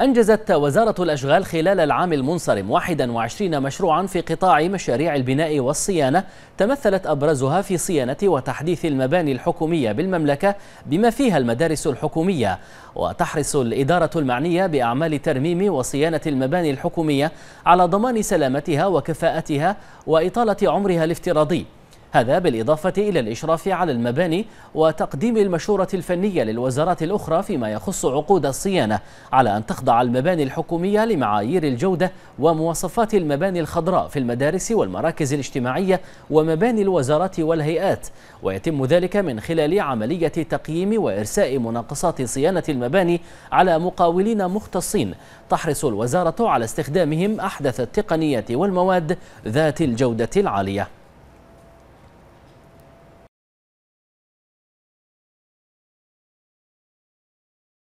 أنجزت وزارة الأشغال خلال العام المنصرم 21 مشروعا في قطاع مشاريع البناء والصيانة تمثلت أبرزها في صيانة وتحديث المباني الحكومية بالمملكة بما فيها المدارس الحكومية وتحرص الإدارة المعنية بأعمال ترميم وصيانة المباني الحكومية على ضمان سلامتها وكفاءتها وإطالة عمرها الافتراضي هذا بالإضافة إلى الإشراف على المباني وتقديم المشورة الفنية للوزارات الأخرى فيما يخص عقود الصيانة على أن تخضع المباني الحكومية لمعايير الجودة ومواصفات المباني الخضراء في المدارس والمراكز الاجتماعية ومباني الوزارات والهيئات ويتم ذلك من خلال عملية تقييم وإرساء مناقصات صيانة المباني على مقاولين مختصين تحرص الوزارة على استخدامهم أحدث التقنيات والمواد ذات الجودة العالية